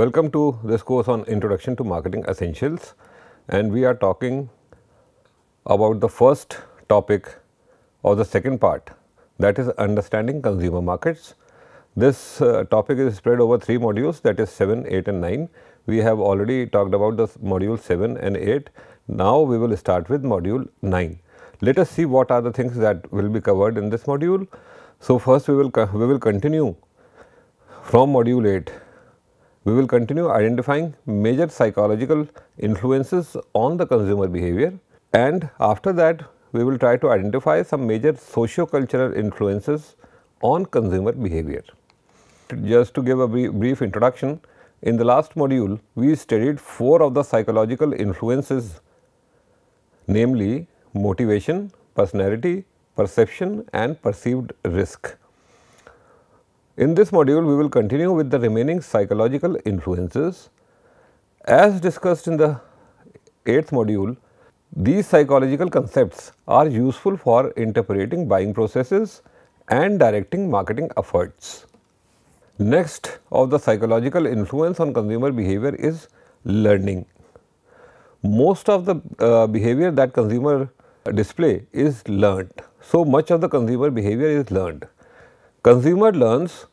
Welcome to this course on Introduction to Marketing Essentials and we are talking about the first topic or the second part that is understanding consumer markets. This uh, topic is spread over three modules that is 7, 8 and 9. We have already talked about the module 7 and 8. Now we will start with module 9. Let us see what are the things that will be covered in this module. So, first we will, we will continue from module 8 we will continue identifying major psychological influences on the consumer behavior and after that we will try to identify some major socio-cultural influences on consumer behavior. Just to give a brief introduction, in the last module we studied four of the psychological influences namely motivation, personality, perception and perceived risk. In this module, we will continue with the remaining psychological influences. As discussed in the 8th module, these psychological concepts are useful for interpreting buying processes and directing marketing efforts. Next of the psychological influence on consumer behavior is learning. Most of the uh, behavior that consumer display is learned. So, much of the consumer behavior is learned. Consumer learns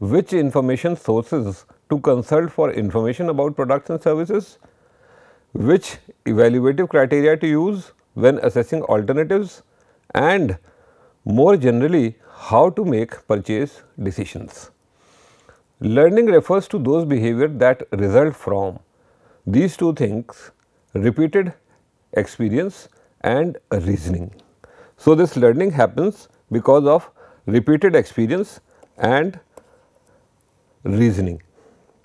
which information sources to consult for information about products and services, which evaluative criteria to use when assessing alternatives and more generally how to make purchase decisions. Learning refers to those behavior that result from these two things repeated experience and reasoning. So, this learning happens because of repeated experience and reasoning.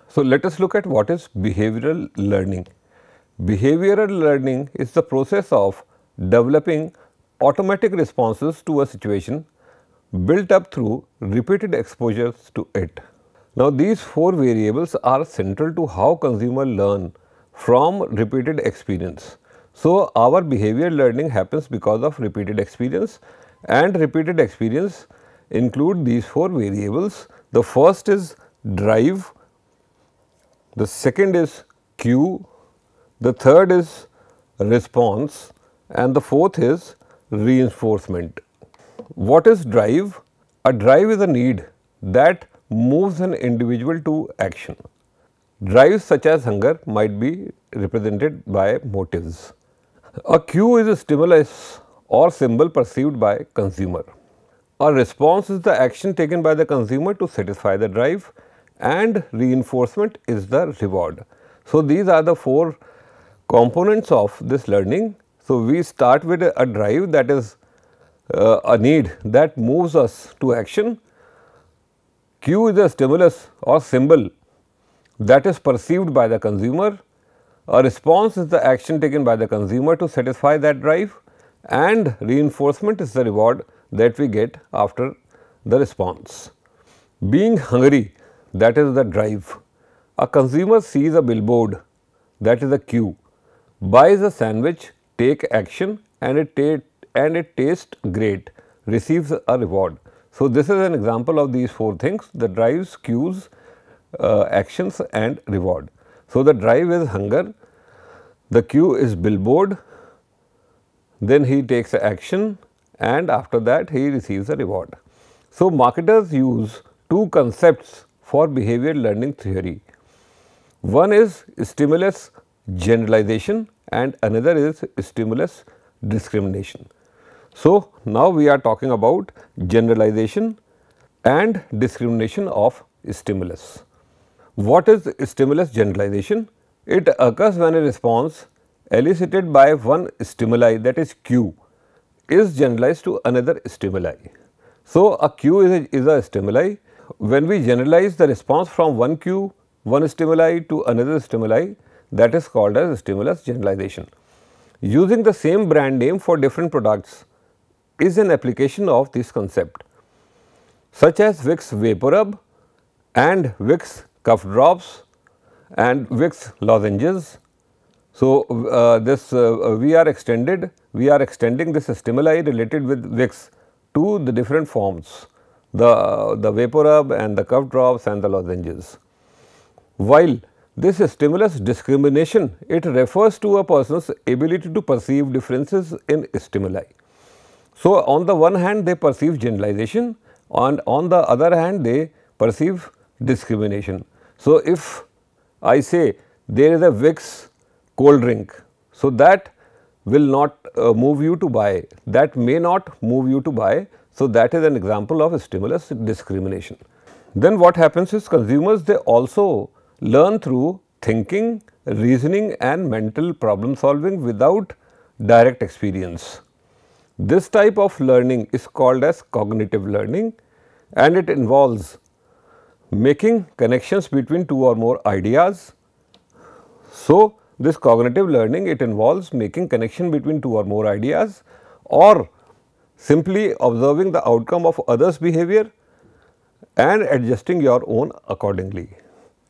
So, let us look at what is behavioral learning. Behavioral learning is the process of developing automatic responses to a situation built up through repeated exposures to it. Now, these four variables are central to how consumer learn from repeated experience. So, our behavior learning happens because of repeated experience and repeated experience include these four variables. The first is drive, the second is cue, the third is response and the fourth is reinforcement. What is drive? A drive is a need that moves an individual to action. Drives such as hunger might be represented by motives. A cue is a stimulus or symbol perceived by consumer. A response is the action taken by the consumer to satisfy the drive and reinforcement is the reward. So, these are the four components of this learning. So, we start with a, drive that is uh, a need that moves us to action. Q is a stimulus or symbol that is perceived by the consumer. A response is the action taken by the consumer to satisfy that drive and reinforcement is the reward that we get after the response. Being hungry that is the drive. A consumer sees a billboard, that is a cue, buys a sandwich, take action and it, and it tastes great, receives a reward. So, this is an example of these four things, the drives, cues, uh, actions and reward. So, the drive is hunger, the cue is billboard, then he takes action and after that he receives a reward. So, marketers use two concepts for behavior learning theory. One is stimulus generalization and another is stimulus discrimination. So, now we are talking about generalization and discrimination of stimulus. What is stimulus generalization? It occurs when a response elicited by one stimuli that is Q is generalized to another stimuli. So, a Q is a, is a stimuli when we generalize the response from one cue, one stimuli to another stimuli that is called as stimulus generalization. Using the same brand name for different products is an application of this concept such as Vicks vapor rub and Vicks cuff drops and Vicks lozenges. So, uh, this uh, we are extended, we are extending this stimuli related with Vicks to the different forms the, the vapor rub and the cup drops and the lozenges. While this stimulus discrimination, it refers to a person's ability to perceive differences in stimuli. So, on the one hand they perceive generalization and on the other hand they perceive discrimination. So, if I say there is a Vicks cold drink, so that will not uh, move you to buy, that may not move you to buy, so, that is an example of stimulus discrimination. Then what happens is consumers they also learn through thinking, reasoning and mental problem solving without direct experience. This type of learning is called as cognitive learning and it involves making connections between two or more ideas. So, this cognitive learning it involves making connection between two or more ideas or simply observing the outcome of others behavior and adjusting your own accordingly.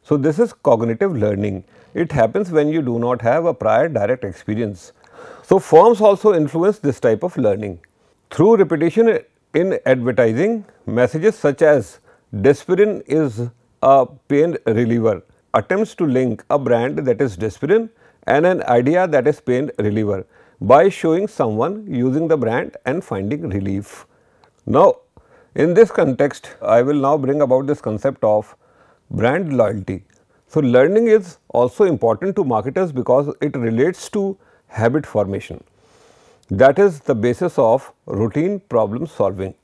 So, this is cognitive learning. It happens when you do not have a prior direct experience. So, firms also influence this type of learning. Through repetition in advertising, messages such as Desperin is a pain reliever attempts to link a brand that is Desperin and an idea that is pain reliever by showing someone using the brand and finding relief. Now, in this context, I will now bring about this concept of brand loyalty. So, learning is also important to marketers because it relates to habit formation. That is the basis of routine problem solving.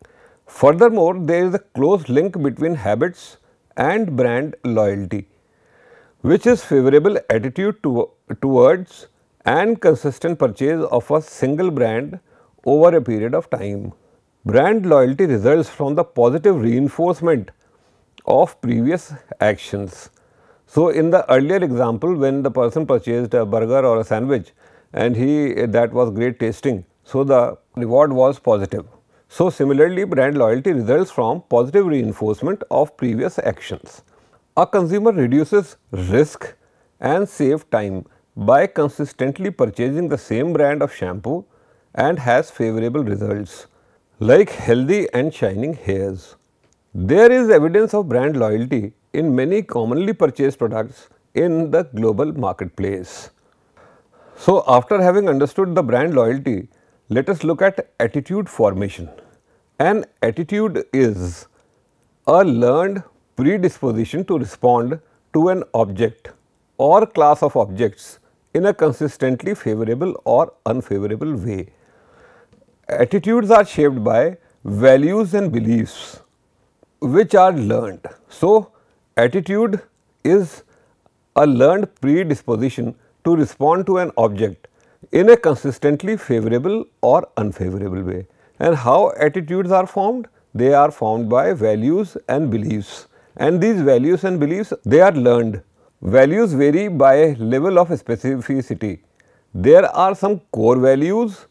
Furthermore, there is a close link between habits and brand loyalty, which is favorable attitude to, towards and consistent purchase of a single brand over a period of time. Brand loyalty results from the positive reinforcement of previous actions. So, in the earlier example when the person purchased a burger or a sandwich and he that was great tasting. So, the reward was positive. So, similarly brand loyalty results from positive reinforcement of previous actions. A consumer reduces risk and save time by consistently purchasing the same brand of shampoo and has favorable results like healthy and shining hairs. There is evidence of brand loyalty in many commonly purchased products in the global marketplace. So, after having understood the brand loyalty, let us look at attitude formation. An attitude is a learned predisposition to respond to an object or class of objects in a consistently favorable or unfavorable way. Attitudes are shaped by values and beliefs which are learned. So, attitude is a learned predisposition to respond to an object in a consistently favorable or unfavorable way. And how attitudes are formed? They are formed by values and beliefs and these values and beliefs they are learned Values vary by level of specificity. There are some core values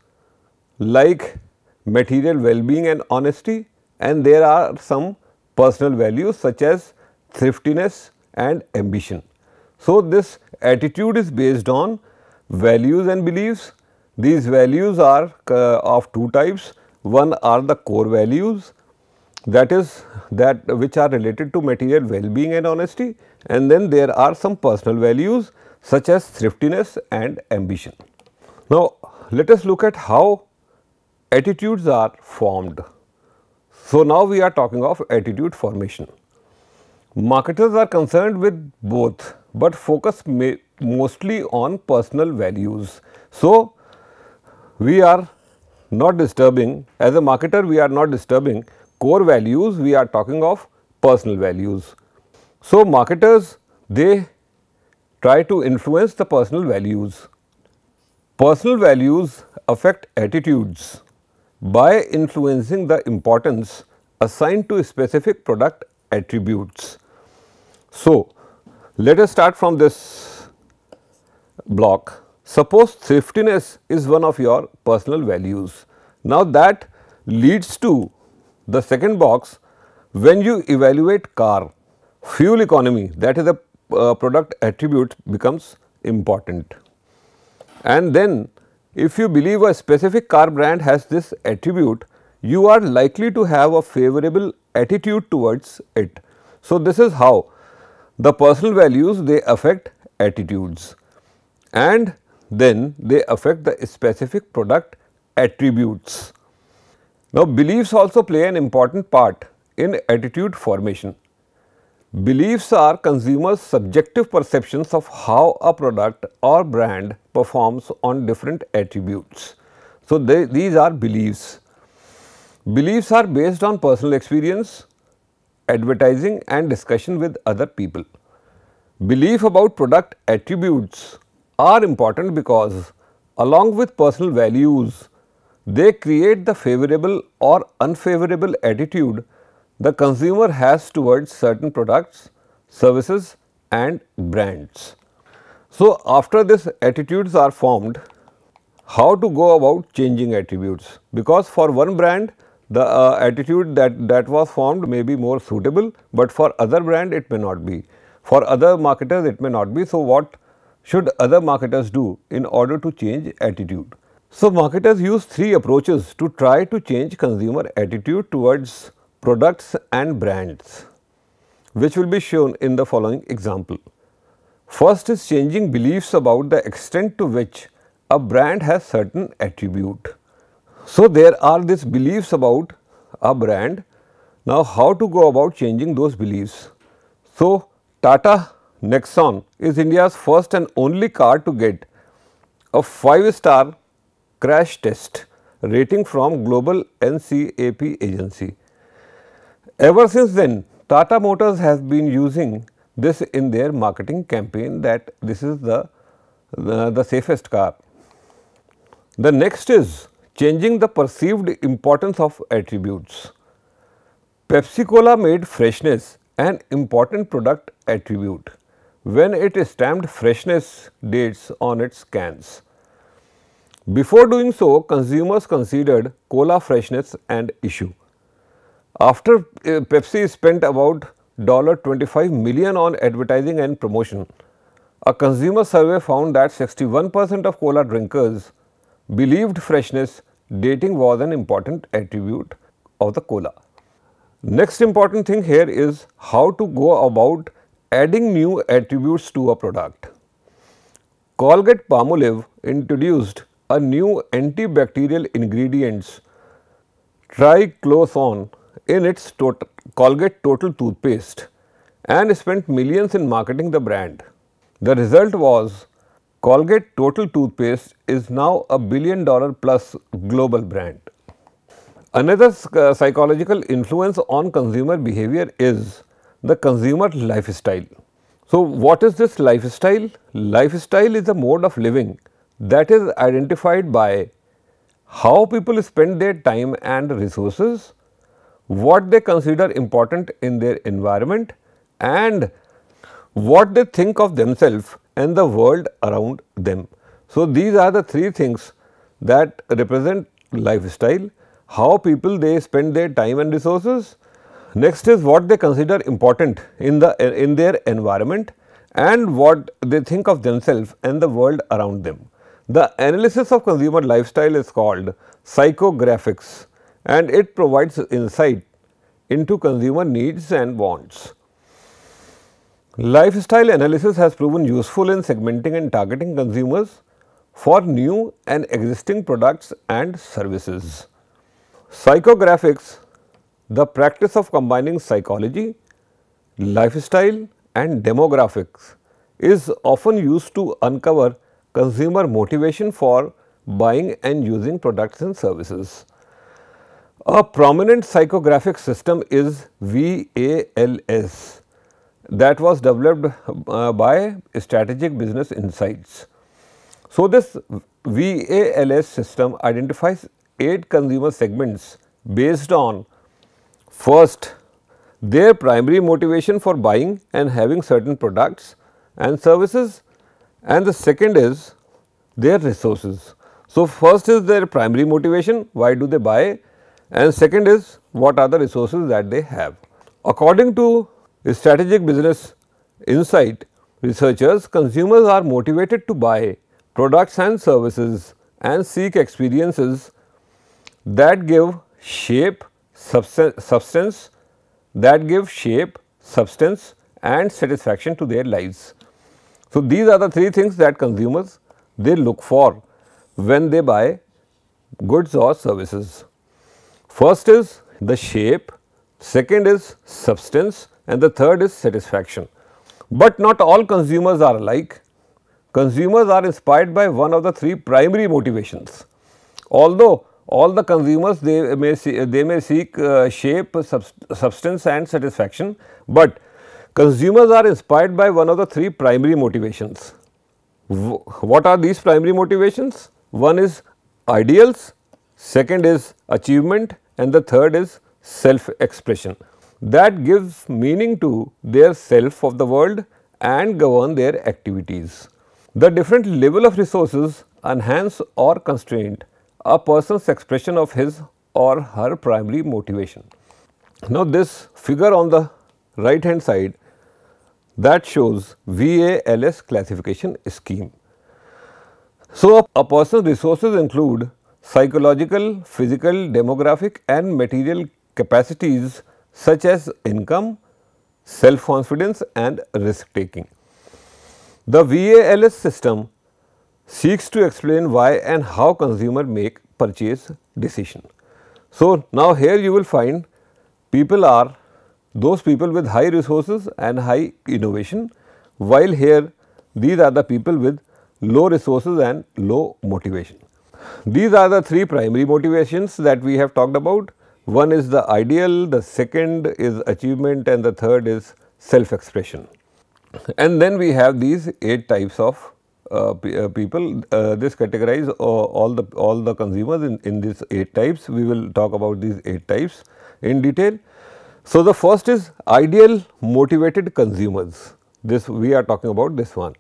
like material well-being and honesty and there are some personal values such as thriftiness and ambition. So, this attitude is based on values and beliefs. These values are uh, of two types. One are the core values that is that which are related to material well-being and honesty and then there are some personal values such as thriftiness and ambition. Now, let us look at how attitudes are formed. So, now we are talking of attitude formation. Marketers are concerned with both, but focus mostly on personal values. So, we are not disturbing as a marketer we are not disturbing core values, we are talking of personal values. So, marketers they try to influence the personal values. Personal values affect attitudes by influencing the importance assigned to specific product attributes. So, let us start from this block. Suppose thriftiness is one of your personal values. Now, that leads to the second box, when you evaluate car, fuel economy that is a uh, product attribute becomes important. And then if you believe a specific car brand has this attribute, you are likely to have a favorable attitude towards it. So, this is how the personal values they affect attitudes and then they affect the specific product attributes. Now, beliefs also play an important part in attitude formation. Beliefs are consumers' subjective perceptions of how a product or brand performs on different attributes. So, they, these are beliefs. Beliefs are based on personal experience, advertising and discussion with other people. Belief about product attributes are important because along with personal values, they create the favorable or unfavorable attitude the consumer has towards certain products, services and brands. So, after this attitudes are formed, how to go about changing attributes because for one brand the uh, attitude that, that was formed may be more suitable, but for other brand it may not be. For other marketers it may not be. So, what should other marketers do in order to change attitude? So, marketers use three approaches to try to change consumer attitude towards products and brands, which will be shown in the following example. First is changing beliefs about the extent to which a brand has certain attribute. So, there are these beliefs about a brand. Now, how to go about changing those beliefs? So, Tata Nexon is India's first and only car to get a 5 star crash test rating from global NCAP agency. Ever since then, Tata Motors has been using this in their marketing campaign that this is the, the, the safest car. The next is changing the perceived importance of attributes. Pepsi Cola made freshness an important product attribute when it stamped freshness dates on its cans. Before doing so, consumers considered cola freshness and issue. After uh, Pepsi spent about $25 million on advertising and promotion, a consumer survey found that 61% of cola drinkers believed freshness dating was an important attribute of the cola. Next important thing here is how to go about adding new attributes to a product. Colgate Palmolive introduced a new antibacterial ingredients triclosan in its Colgate Total toothpaste and spent millions in marketing the brand. The result was Colgate Total toothpaste is now a billion dollar plus global brand. Another uh, psychological influence on consumer behavior is the consumer lifestyle. So, what is this lifestyle? Lifestyle is a mode of living that is identified by how people spend their time and resources, what they consider important in their environment and what they think of themselves and the world around them. So, these are the three things that represent lifestyle, how people they spend their time and resources. Next is what they consider important in the in their environment and what they think of themselves and the world around them. The analysis of consumer lifestyle is called psychographics and it provides insight into consumer needs and wants. Lifestyle analysis has proven useful in segmenting and targeting consumers for new and existing products and services. Psychographics, the practice of combining psychology, lifestyle and demographics is often used to uncover consumer motivation for buying and using products and services. A prominent psychographic system is VALS that was developed uh, by Strategic Business Insights. So, this VALS system identifies 8 consumer segments based on first their primary motivation for buying and having certain products and services and the second is their resources. So, first is their primary motivation why do they buy and second is what are the resources that they have. According to strategic business insight researchers, consumers are motivated to buy products and services and seek experiences that give shape, substance, substance that give shape, substance and satisfaction to their lives. So, these are the three things that consumers they look for when they buy goods or services. First is the shape, second is substance and the third is satisfaction. But not all consumers are alike. Consumers are inspired by one of the three primary motivations. Although all the consumers they may see, they may seek uh, shape, substance and satisfaction, but Consumers are inspired by one of the three primary motivations. What are these primary motivations? One is ideals, second is achievement and the third is self-expression. That gives meaning to their self of the world and govern their activities. The different level of resources enhance or constrain a person's expression of his or her primary motivation. Now, this figure on the right hand side that shows VALS classification scheme. So, a person's resources include psychological, physical, demographic and material capacities such as income, self-confidence and risk-taking. The VALS system seeks to explain why and how consumer make purchase decision. So, now here you will find people are those people with high resources and high innovation, while here these are the people with low resources and low motivation. These are the three primary motivations that we have talked about. One is the ideal, the second is achievement and the third is self-expression. And then we have these eight types of uh, uh people. Uh, this categorize all the all the consumers in, in these eight types. We will talk about these eight types in detail. So, the first is ideal motivated consumers, this we are talking about this one.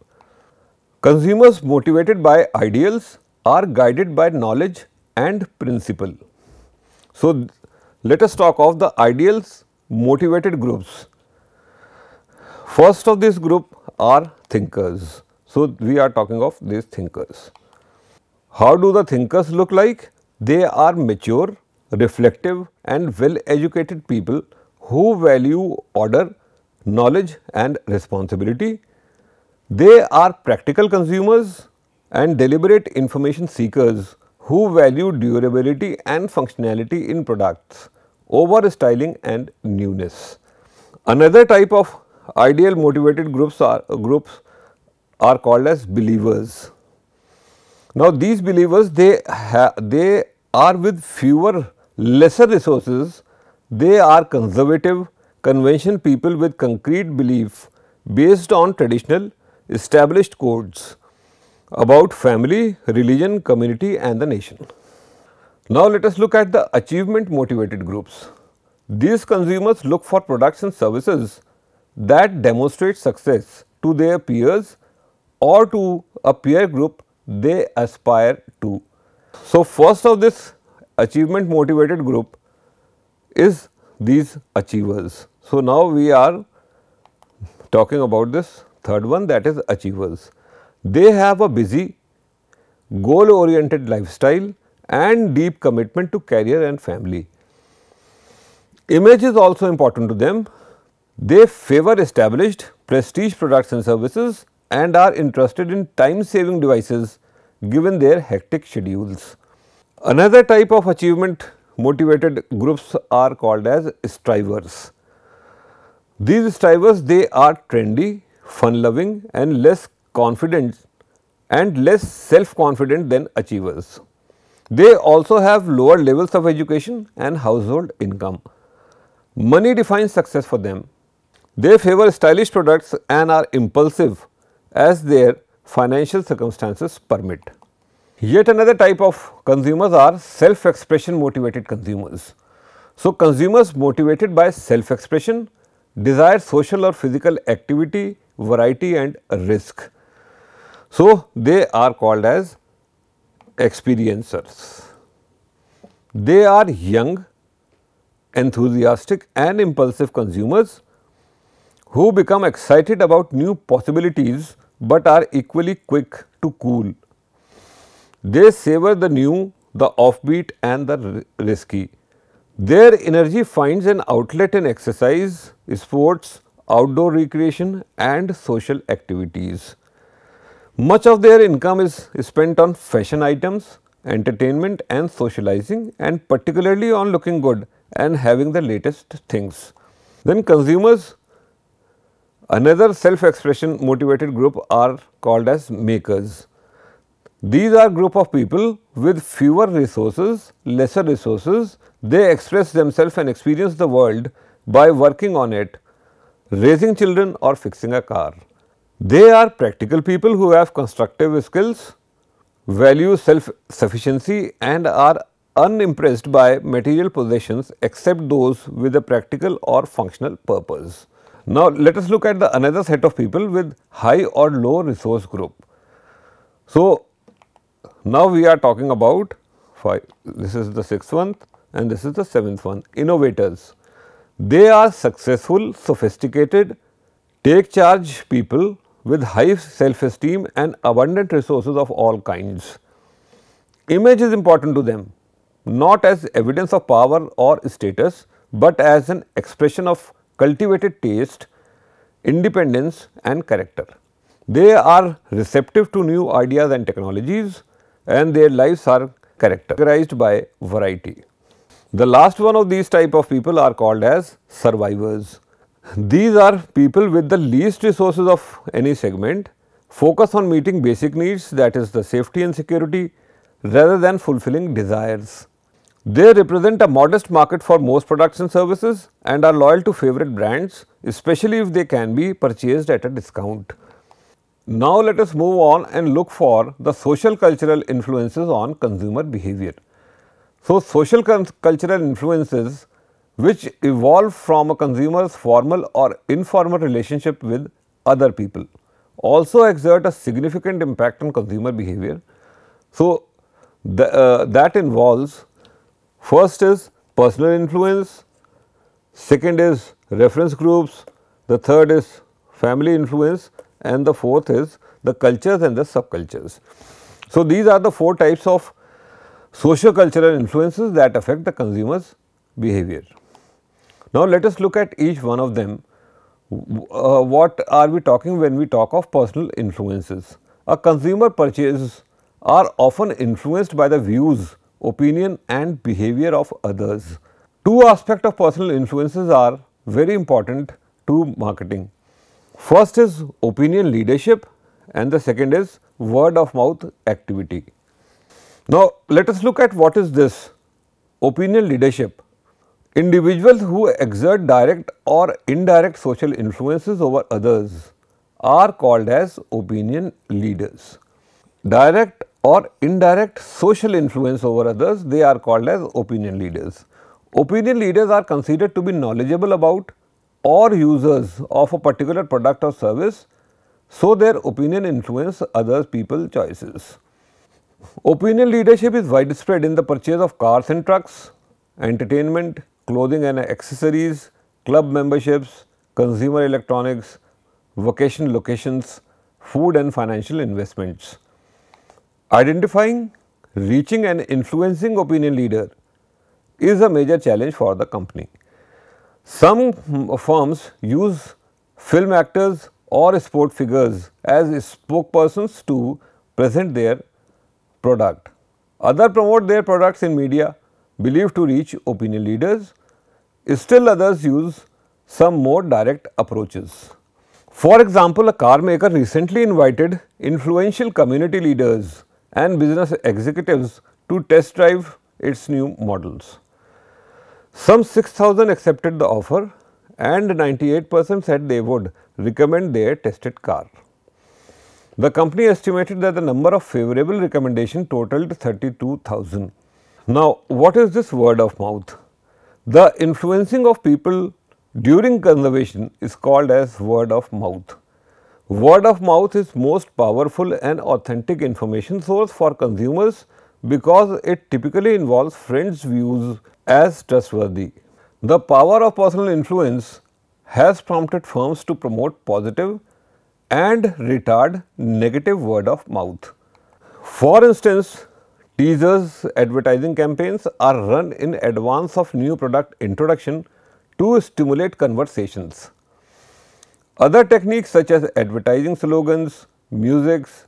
Consumers motivated by ideals are guided by knowledge and principle. So, let us talk of the ideals motivated groups. First of this group are thinkers. So, we are talking of these thinkers. How do the thinkers look like? They are mature, reflective and well educated people who value order, knowledge and responsibility. They are practical consumers and deliberate information seekers who value durability and functionality in products over styling and newness. Another type of ideal motivated groups are groups are called as believers. Now, these believers they they are with fewer lesser resources they are conservative, convention people with concrete belief based on traditional established codes about family, religion, community and the nation. Now, let us look at the achievement motivated groups. These consumers look for products and services that demonstrate success to their peers or to a peer group they aspire to. So, first of this achievement motivated group is these achievers. So, now we are talking about this third one that is achievers. They have a busy goal oriented lifestyle and deep commitment to career and family. Image is also important to them. They favor established prestige products and services and are interested in time saving devices given their hectic schedules. Another type of achievement motivated groups are called as strivers. These strivers they are trendy, fun loving and less confident and less self confident than achievers. They also have lower levels of education and household income. Money defines success for them. They favor stylish products and are impulsive as their financial circumstances permit. Yet another type of consumers are self-expression motivated consumers. So, consumers motivated by self-expression desire social or physical activity, variety and risk. So, they are called as experiencers. They are young, enthusiastic and impulsive consumers who become excited about new possibilities, but are equally quick to cool they savor the new, the offbeat and the risky. Their energy finds an outlet in exercise, sports, outdoor recreation and social activities. Much of their income is spent on fashion items, entertainment and socializing and particularly on looking good and having the latest things. Then consumers, another self-expression motivated group are called as makers. These are group of people with fewer resources, lesser resources, they express themselves and experience the world by working on it, raising children or fixing a car. They are practical people who have constructive skills, value self-sufficiency and are unimpressed by material possessions except those with a practical or functional purpose. Now, let us look at the another set of people with high or low resource group. So, now, we are talking about five, this is the sixth one and this is the seventh one innovators. They are successful, sophisticated, take charge people with high self esteem and abundant resources of all kinds. Image is important to them not as evidence of power or status, but as an expression of cultivated taste, independence and character. They are receptive to new ideas and technologies, and their lives are characterized by variety. The last one of these type of people are called as survivors. These are people with the least resources of any segment, focus on meeting basic needs that is the safety and security rather than fulfilling desires. They represent a modest market for most products and services and are loyal to favorite brands, especially if they can be purchased at a discount. Now, let us move on and look for the social cultural influences on consumer behavior. So, social cultural influences which evolve from a consumer's formal or informal relationship with other people also exert a significant impact on consumer behavior. So, the, uh, that involves first is personal influence, second is reference groups, the third is family influence and the fourth is the cultures and the subcultures. So, these are the four types of socio-cultural influences that affect the consumer's behavior. Now, let us look at each one of them. Uh, what are we talking when we talk of personal influences? A consumer purchases are often influenced by the views, opinion and behavior of others. Two aspects of personal influences are very important to marketing. First is opinion leadership and the second is word of mouth activity. Now, let us look at what is this opinion leadership. Individuals who exert direct or indirect social influences over others are called as opinion leaders. Direct or indirect social influence over others, they are called as opinion leaders. Opinion leaders are considered to be knowledgeable about or users of a particular product or service, so their opinion influence other people choices. Opinion leadership is widespread in the purchase of cars and trucks, entertainment, clothing and accessories, club memberships, consumer electronics, vacation locations, food and financial investments. Identifying, reaching and influencing opinion leader is a major challenge for the company. Some firms use film actors or sport figures as spokespersons to present their product. Others promote their products in media believed to reach opinion leaders. Still others use some more direct approaches. For example, a car maker recently invited influential community leaders and business executives to test drive its new models. Some 6000 accepted the offer and 98 percent said they would recommend their tested car. The company estimated that the number of favorable recommendations totaled 32,000. Now, what is this word of mouth? The influencing of people during conservation is called as word of mouth. Word of mouth is most powerful and authentic information source for consumers because it typically involves friends' views as trustworthy. The power of personal influence has prompted firms to promote positive and retard negative word of mouth. For instance, teasers advertising campaigns are run in advance of new product introduction to stimulate conversations. Other techniques such as advertising slogans, musics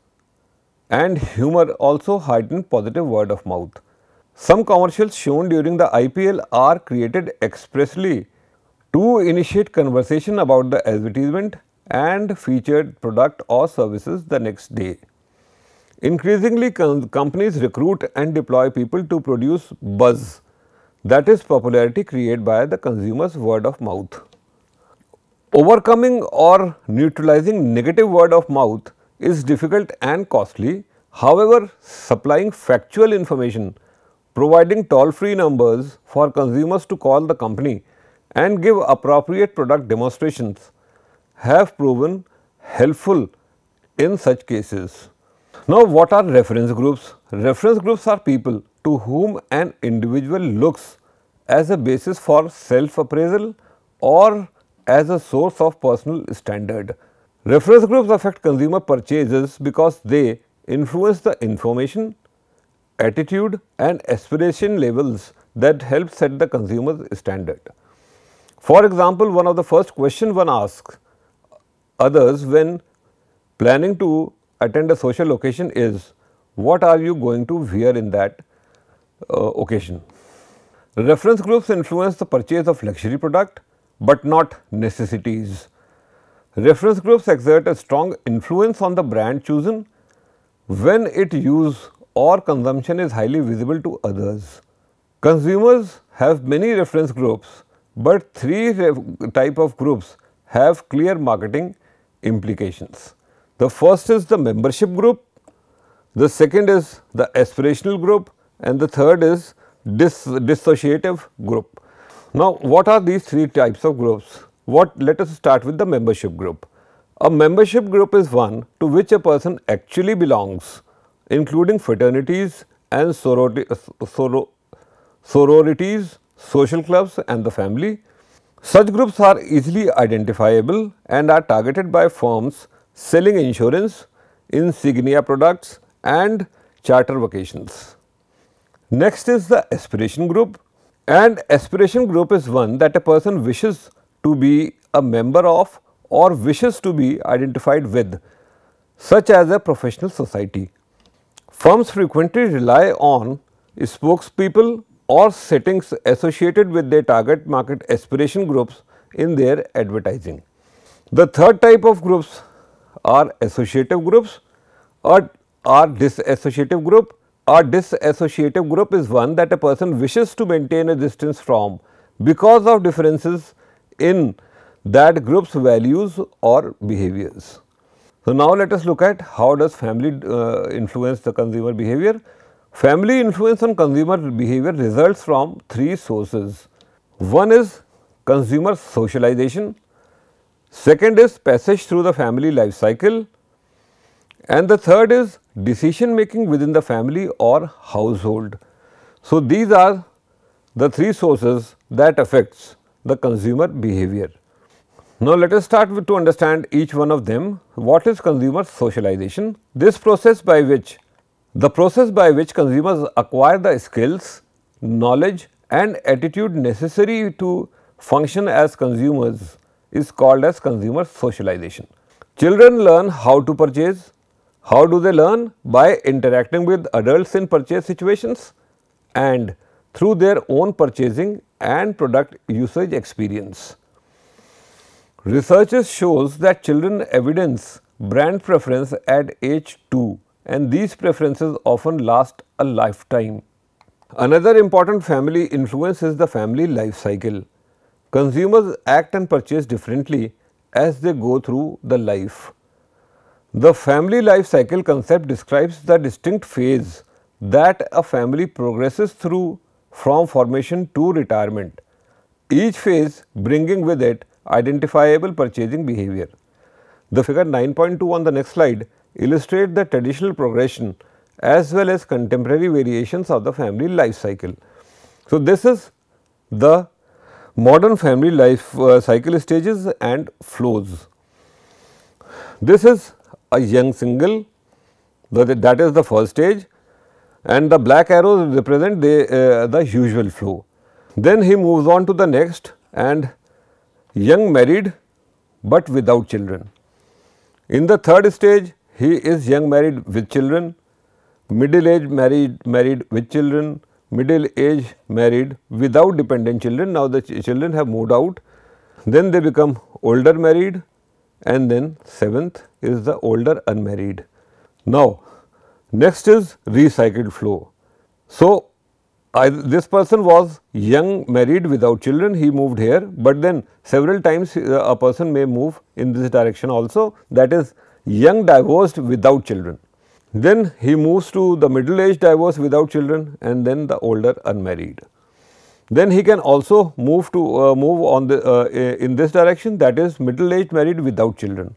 and humor also heighten positive word of mouth. Some commercials shown during the IPL are created expressly to initiate conversation about the advertisement and featured product or services the next day. Increasingly, companies recruit and deploy people to produce buzz that is popularity created by the consumer's word of mouth. Overcoming or neutralizing negative word of mouth is difficult and costly. However, supplying factual information providing toll-free numbers for consumers to call the company and give appropriate product demonstrations have proven helpful in such cases. Now, what are reference groups? Reference groups are people to whom an individual looks as a basis for self-appraisal or as a source of personal standard. Reference groups affect consumer purchases because they influence the information attitude and aspiration levels that help set the consumer's standard. For example, one of the first questions one asks others when planning to attend a social occasion is, what are you going to wear in that uh, occasion? Reference groups influence the purchase of luxury product, but not necessities. Reference groups exert a strong influence on the brand chosen when it use or consumption is highly visible to others. Consumers have many reference groups, but three type of groups have clear marketing implications. The first is the membership group, the second is the aspirational group and the third is dis dissociative group. Now, what are these three types of groups? What let us start with the membership group. A membership group is one to which a person actually belongs including fraternities and soror sororities, social clubs and the family. Such groups are easily identifiable and are targeted by firms selling insurance, insignia products and charter vacations. Next is the aspiration group and aspiration group is one that a person wishes to be a member of or wishes to be identified with such as a professional society Firms frequently rely on spokespeople or settings associated with their target market aspiration groups in their advertising. The third type of groups are associative groups or are disassociative group. A disassociative group is one that a person wishes to maintain a distance from because of differences in that group's values or behaviors. So, now let us look at how does family uh, influence the consumer behavior. Family influence on consumer behavior results from three sources. One is consumer socialization, second is passage through the family life cycle and the third is decision making within the family or household. So, these are the three sources that affects the consumer behavior. Now, let us start with to understand each one of them. What is consumer socialization? This process by which the process by which consumers acquire the skills, knowledge and attitude necessary to function as consumers is called as consumer socialization. Children learn how to purchase. How do they learn? By interacting with adults in purchase situations and through their own purchasing and product usage experience. Researches shows that children evidence brand preference at age 2 and these preferences often last a lifetime. Another important family influence is the family life cycle. Consumers act and purchase differently as they go through the life. The family life cycle concept describes the distinct phase that a family progresses through from formation to retirement, each phase bringing with it identifiable purchasing behavior. The figure 9.2 on the next slide illustrates the traditional progression as well as contemporary variations of the family life cycle. So, this is the modern family life uh, cycle stages and flows. This is a young single that is the first stage and the black arrows represent the, uh, the usual flow. Then he moves on to the next and young married but without children. In the third stage, he is young married with children, middle age married, married with children, middle age married without dependent children. Now, the ch children have moved out, then they become older married and then seventh is the older unmarried. Now, next is recycled flow. So, I, this person was young, married, without children, he moved here, but then several times uh, a person may move in this direction also that is young divorced without children. Then he moves to the middle age divorced without children and then the older unmarried. Then he can also move to uh, move on the uh, in this direction that is middle aged married without children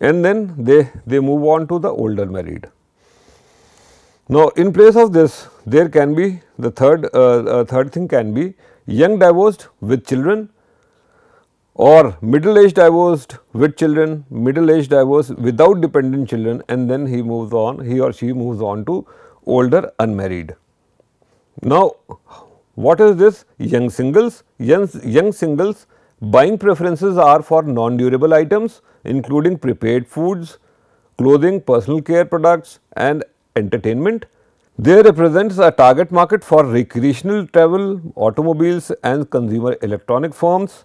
and then they, they move on to the older married. Now, in place of this there can be the third uh, uh, third thing can be young divorced with children or middle aged divorced with children, middle aged divorced without dependent children and then he moves on, he or she moves on to older unmarried. Now, what is this? Young singles, young, young singles buying preferences are for non-durable items including prepared foods, clothing, personal care products and entertainment. They represents a target market for recreational travel, automobiles and consumer electronic firms.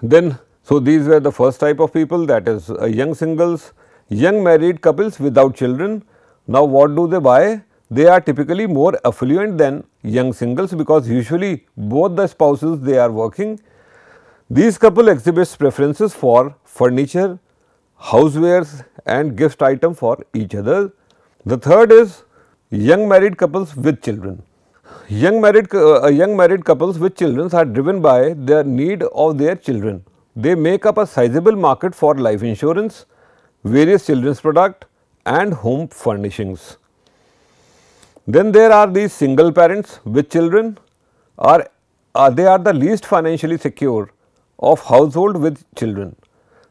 Then, so these were the first type of people that is uh, young singles, young married couples without children. Now, what do they buy? They are typically more affluent than young singles because usually both the spouses they are working. These couple exhibits preferences for furniture, housewares and gift item for each other. The third is Young married couples with children. Young married, uh, young married couples with children are driven by their need of their children. They make up a sizable market for life insurance, various children's products and home furnishings. Then there are these single parents with children are, are they are the least financially secure of household with children.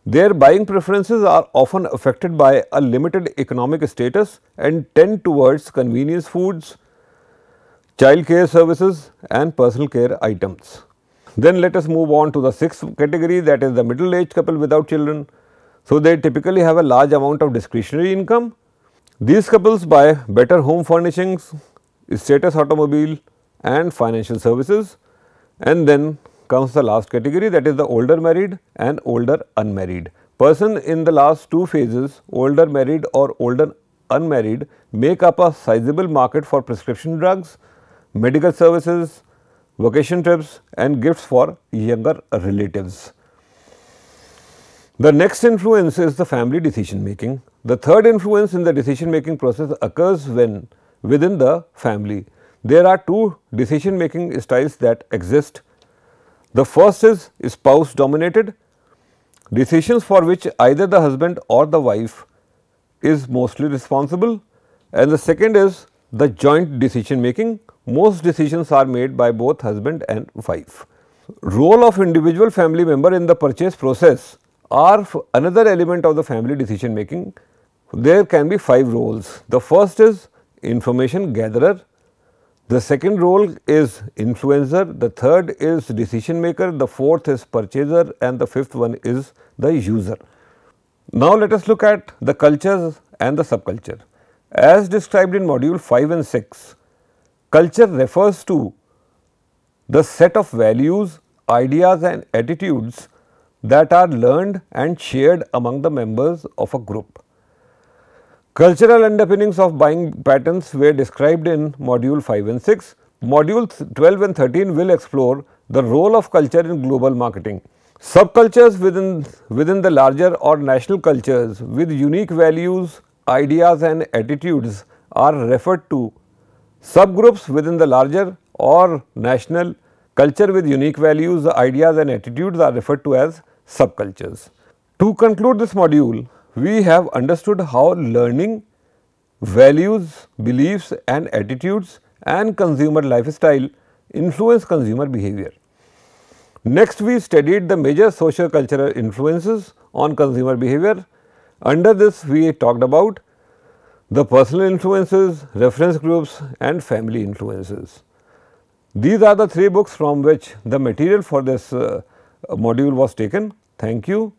Their buying preferences are often affected by a limited economic status and tend towards convenience foods, child care services and personal care items. Then let us move on to the sixth category that is the middle aged couple without children. So, they typically have a large amount of discretionary income. These couples buy better home furnishings, status automobile and financial services and then comes the last category that is the older married and older unmarried. Person in the last two phases older married or older unmarried make up a sizable market for prescription drugs, medical services, vacation trips and gifts for younger relatives. The next influence is the family decision making. The third influence in the decision making process occurs when within the family. There are two decision making styles that exist the first is spouse dominated, decisions for which either the husband or the wife is mostly responsible and the second is the joint decision making. Most decisions are made by both husband and wife. Role of individual family member in the purchase process are another element of the family decision making. There can be five roles. The first is information gatherer, the second role is influencer, the third is decision maker, the fourth is purchaser and the fifth one is the user. Now, let us look at the cultures and the subculture. As described in module 5 and 6, culture refers to the set of values, ideas and attitudes that are learned and shared among the members of a group. Cultural underpinnings of buying patterns were described in module 5 and 6. Modules 12 and 13 will explore the role of culture in global marketing. Subcultures within, within the larger or national cultures with unique values, ideas and attitudes are referred to. Subgroups within the larger or national culture with unique values, ideas and attitudes are referred to as subcultures. To conclude this module, we have understood how learning, values, beliefs and attitudes and consumer lifestyle influence consumer behavior. Next, we studied the major social cultural influences on consumer behavior. Under this, we talked about the personal influences, reference groups and family influences. These are the three books from which the material for this uh, module was taken. Thank you.